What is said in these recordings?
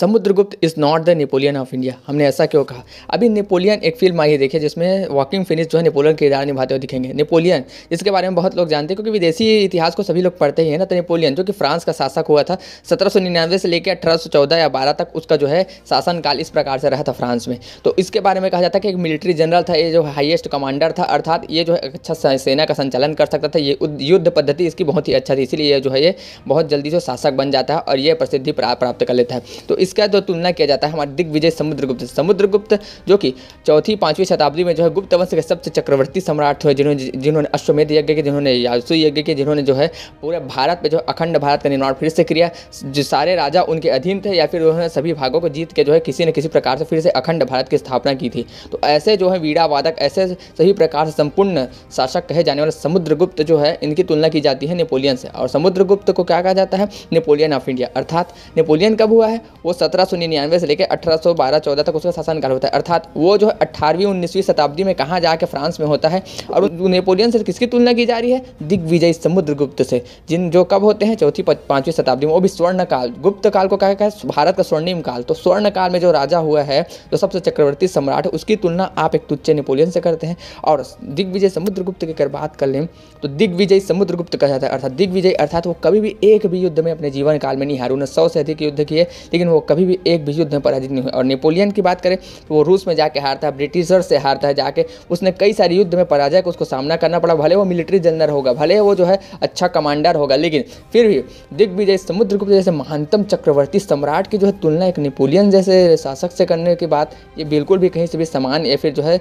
Samudragupta is not the Napoleon of India हमने ऐसा क्यों कहा अभी नेपोलियन एक फिल्म आई है देखिए जिसमें वॉकिंग फिनिश जो है नेपोलियन किरदार निभाते हुए दिखेंगे नेपोलियन जिसके बारे में बहुत लोग जानते हैं क्योंकि विदेशी इतिहास को सभी लोग पढ़ते ही हैं ना तो नेपोलियन जो कि फ्रांस का शासक हुआ था सत्रह से लेकर अठारह या बारह तक उसका जो है शासनकाल इस प्रकार से रहा था फ्रांस में तो इसके बारे में कहा जाता है कि एक मिलिट्री जनरल था ये जो हाइएस्ट कमांडर था अर्थात ये जो है अच्छा सेना का संचालन कर सकता था ये युद्ध पद्धति इसकी बहुत ही अच्छा थी इसीलिए जो है ये बहुत जल्दी जो शासक बन जाता है और ये प्रसिद्धि प्राप्त कर लेता है तो इसका जो तो तुलना किया जाता है हमारे दिग्विजय समुद्रगुप्त समुद्रगुप्त जो कि चौथी पांचवी शताब्दी में जो है गुप्त वंश के सबसे चक्रवर्ती सम्राट हुए जिन्होंने जिन्होंने अश्वमेध यज्ञ के जिन्होंने यासु यज्ञ के जिन्होंने जो है पूरे भारत में जो अखंड भारत का निर्माण फिर से किया जो सारे राजा उनके अधीन थे या फिर उन्होंने सभी भागों को जीत के जो है किसी न किसी प्रकार से फिर से अखंड भारत की स्थापना की थी तो ऐसे जो है वीड़ा वादक ऐसे सही प्रकार से संपूर्ण शासक कहे जाने वाले समुद्रगुप्त जो है इनकी तुलना की जाती है नेपोलियन से और समुद्रगुप्त को क्या कहा जाता है नेपोलियन ऑफ इंडिया अर्थात नेपोलियन कब हुआ है वो सत्रह सौ निन्यानवे से लेकर अठारह सौ बारह चौदह तक उसका शासनकाल होता है अर्थात वो जो है अट्ठारहवीं उन्नीसवीं शताब्दी में कहाँ जाकर फ्रांस में होता है और नेपोलियन से किसकी तुलना की जा रही है दिग्विजय समुद्रगुप्त से जिन जो कब होते हैं चौथी पाँचवीं शताब्दी में वो भी स्वर्ण काल गुप्त काल को कहा गया भारत का स्वर्णिम काल तो स्वर्ण काल में जो राजा हुआ है जो सबसे चक्रवर्ती सम्राट है उसकी तुलना आप एक तुच्चे नेपोलियन से करते हैं और दिग्विजय समुद्रगुप्त की अगर बात कर लें तो दिग्विजय समुद्रगुप्त कहा जाता है अर्थात दिग्विजय अर्थात वो कभी भी एक भी युद्ध में अपने जीवन काल में नहीं हारू उन्होंने सौ से अधिक युद्ध किए लेकिन वो कभी भी एक भी युद्ध में पराजित नहीं हुए और नेपोलियन की बात करें तो वो रूस में जाके हारता है ब्रिटिशर से हारता है जाके उसने कई सारे युद्ध में पराजय को उसको सामना करना पड़ा भले वो मिलिट्री जनरल होगा भले वो जो है अच्छा कमांडर होगा लेकिन फिर भी दिग्विजय समुद्रगुप्त जैसे महानतम चक्रवर्ती सम्राट की जो है तुलना एक नेपोलियन जैसे शासक से करने की बात ये बिल्कुल भी कहीं से भी समान या फिर जो है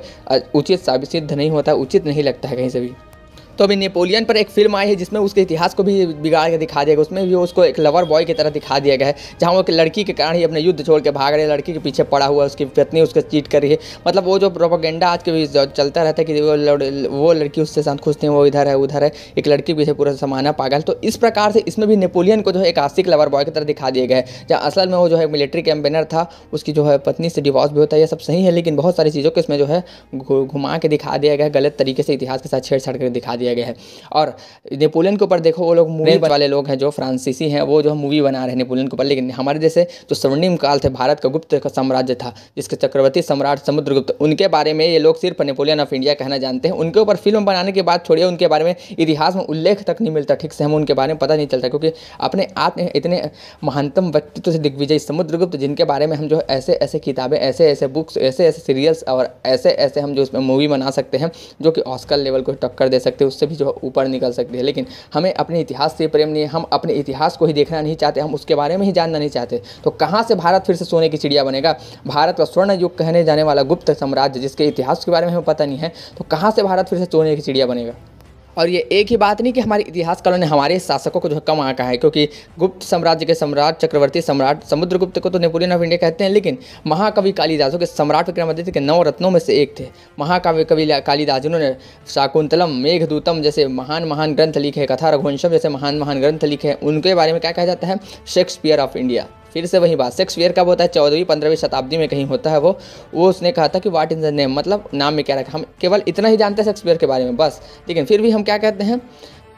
उचित साबित सिद्ध नहीं होता उचित नहीं लगता है कहीं से भी तो अभी नेपोलियन पर एक फिल्म आई है जिसमें उसके इतिहास को भी बिगाड़ के दिखा दिया गया उसमें भी उसको एक लवर बॉय की तरह दिखा दिया गया है जहाँ वो एक लड़की के कारण ही अपने युद्ध छोड़ के भाग रहे लड़की के पीछे पड़ा हुआ उसकी पत्नी उसको चीट कर रही है मतलब वो जो प्रोपोगेंडा आज के भी चलता रहता है कि वो वो लड़की उससे साथ खुश थी वो इधर है उधर है एक लड़की पीछे पूरा समाना पागल तो इस प्रकार से इसमें भी नेपोलियन को जो है एक आस्तिक लवर बॉय की तरह दिखा दिया गया है जहाँ असल में वो जो है मिलिट्री कैंपेनर था उसकी जो है पत्नी से डिवॉर्स भी होता है यह सब सही है लेकिन बहुत सारी चीज़ों को इसमें जो है घुमा के दिखा दिया गया है गलत तरीके से इतिहास के साथ छेड़छाड़ कर दिखा दिया दिया गया है और नेपोलियन के ऊपर देखो वो लोग मूवी वाले लोग हैं जो फ्रांसीसी हैं वो जो मूवी बना रहे हैं नेपोलियन के ऊपर लेकिन हमारे जैसे जो स्वर्णिम काल थे भारत का गुप्त साम्राज्य था जिसके चक्रवर्ती सम्राट समुद्रगुप्त उनके बारे में ये लोग सिर्फ नेपोलियन ऑफ इंडिया कहना जानते हैं उनके ऊपर फिल्म बनाने के बाद छोड़िए उनके बारे में इतिहास में उल्लेख तक नहीं मिलता ठीक से हम उनके बारे में पता नहीं चलता क्योंकि अपने आत्म इतने महानतम व्यक्तित्व से दिग्विजय समुद्रगुप्त जिनके बारे में हम जो ऐसे ऐसे किताबें ऐसे ऐसे बुक्स ऐसे ऐसे सीरियल्स और ऐसे ऐसे हम जो उसमें मूवी बना सकते हैं जो कि ऑस्कर लेवल को टक्कर दे सकते हैं उससे भी जो ऊपर निकल सकते हैं लेकिन हमें अपने इतिहास से प्रेम नहीं हम अपने इतिहास को ही देखना नहीं चाहते हम उसके बारे में ही जानना नहीं चाहते तो कहाँ से भारत फिर से सोने की चिड़िया बनेगा भारत का स्वर्ण युग कहने जाने वाला गुप्त साम्राज्य जिसके इतिहास के बारे में हमें पता नहीं है तो कहाँ से भारत फिर से सोने की चिड़िया बनेगा और ये एक ही बात नहीं कि हमारे इतिहासकारों ने हमारे शासकों को जो कम आंका है क्योंकि गुप्त साम्राज्य के सम्राट चक्रवर्ती सम्राट समुद्रगुप्त को तो नेपोलियन ऑफ इंडिया कहते हैं लेकिन महाकवि कालिदासों के सम्राट विक्रमादित्य के नौ रत्नों में से एक थे महाकवि कवि कालिदास जिन्होंने शाकुंतलम मेघदूतम जैसे महान महान ग्रंथ लिखे कथा रघुवंशम जैसे महान महान ग्रंथ लिखे उनके बारे में क्या कहा जाता है शेक्सपियर ऑफ इंडिया फिर से वही बात शेक्सपियर का होता है चौदहवीं पंद्रहवीं शताब्दी में कहीं होता है वो वो उसने कहा था कि वाट इज़ द नेम मतलब नाम में क्या रखा हम केवल इतना ही जानते हैं शेक्सपियर के बारे में बस लेकिन फिर भी हम क्या कहते हैं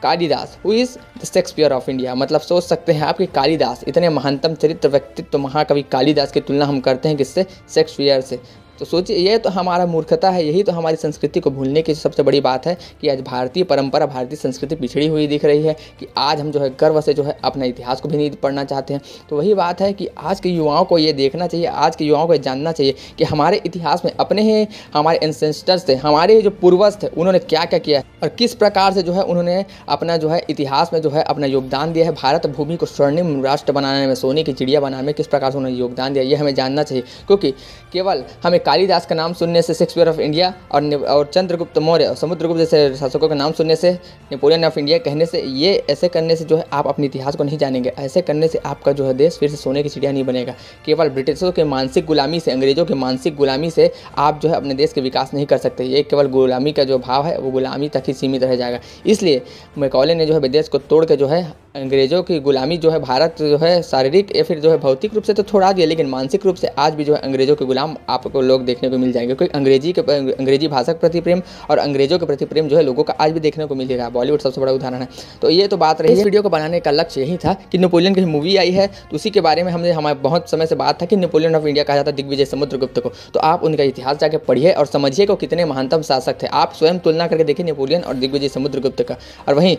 Kalidas who is the Shakespeare of India मतलब सोच सकते हैं आपके कालिदास इतने महानतम चरित्र व्यक्तित्व महाकवि कालिदास की तुलना हम करते हैं किससे शेक्सपियर से तो सोचिए ये तो हमारा मूर्खता है यही तो हमारी संस्कृति को भूलने की सबसे बड़ी बात है कि आज भारतीय परंपरा भारतीय संस्कृति पिछड़ी हुई दिख रही है कि आज हम जो है गर्व से जो है अपना इतिहास को भी नहीं पढ़ना चाहते हैं तो वही बात है कि आज के युवाओं को ये देखना चाहिए आज के युवाओं को ये जानना चाहिए कि हमारे इतिहास में अपने ही हमारे एनसेस्टर्स थे हमारे जो पूर्वज थे उन्होंने क्या क्या किया है और किस प्रकार से जो है उन्होंने अपना जो है इतिहास में जो है अपना योगदान दिया है भारत भूमि को स्वर्णिम राष्ट्र बनाने में सोने की चिड़िया बनाने में किस प्रकार से उन्होंने योगदान दिया ये हमें जानना चाहिए क्योंकि केवल हमें कालिदास का नाम सुनने से शेक्सपियर ऑफ इंडिया और और चंद्रगुप्त मौर्य और समुद्रगुप्त जैसे शासकों का नाम सुनने से नेपोलियन ऑफ इंडिया कहने से ये ऐसे करने से जो है आप अपने इतिहास को नहीं जानेंगे ऐसे करने से आपका जो है देश फिर से सोने की चिड़िया नहीं बनेगा केवल ब्रिटिशों के मानसिक गुलामी से अंग्रेजों के मानसिक गुलामी से आप जो है अपने देश के विकास नहीं कर सकते ये केवल गुलामी का जो भाव है वो गुलामी तक ही सीमित रह जाएगा इसलिए मैकौले ने जो है विदेश को तोड़ के जो है अंग्रेज़ों की गुलामी जो है भारत जो है शारीरिक या फिर जो है भौतिक रूप से तो थोड़ा दिया लेकिन मानसिक रूप से आज भी जो है अंग्रेज़ों के गुलाम आपको लोग देखने को मिल जाएंगे क्योंकि अंग्रेजी के अंग्रेजी भाषा के प्रति प्रेम और अंग्रेज़ों के प्रति प्रेम जो है लोगों का आज भी देखने को मिल रहा है बॉलीवुड सबसे बड़ा उदाहरण है तो ये तो बात रही इस वीडियो को बनाने का लक्ष्य यही था कि नेपोलियन की मूवी आई है तो उसी के बारे में हमने हमारे बहुत समय से बात था कि नेपोलियन ऑफ इंडिया कहा जाता है दिग्विजय समुद्रगुप्त को तो आप उनका इतिहास जाकर पढ़िए और समझिए को कितने महानतम शासक थे आप स्वयं तुलना करके देखिए नेपोलियन और दिग्विजय समुद्रगुप्त का और वहीं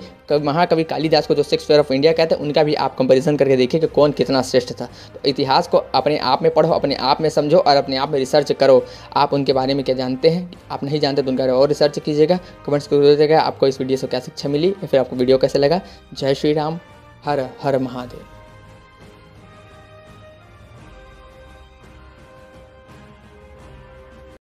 महाकवि कालिदास को जो सिक्स ऑफ इंडिया कहते हैं उनका भी आप कंपेरिजन करके देखिए कि कौन कितना श्रेष्ठ था तो इतिहास को अपने आप में पढ़ो अपने आप में समझो और अपने आप में रिसर्च करो आप उनके बारे में क्या जानते हैं आप नहीं जानते तो उनका और रिसर्च कीजिएगा कमेंट्स कर दीजिएगा आपको इस वीडियो से क्या शिक्षा मिली या फिर आपको वीडियो कैसे लगा जय श्री राम हर हर महादेव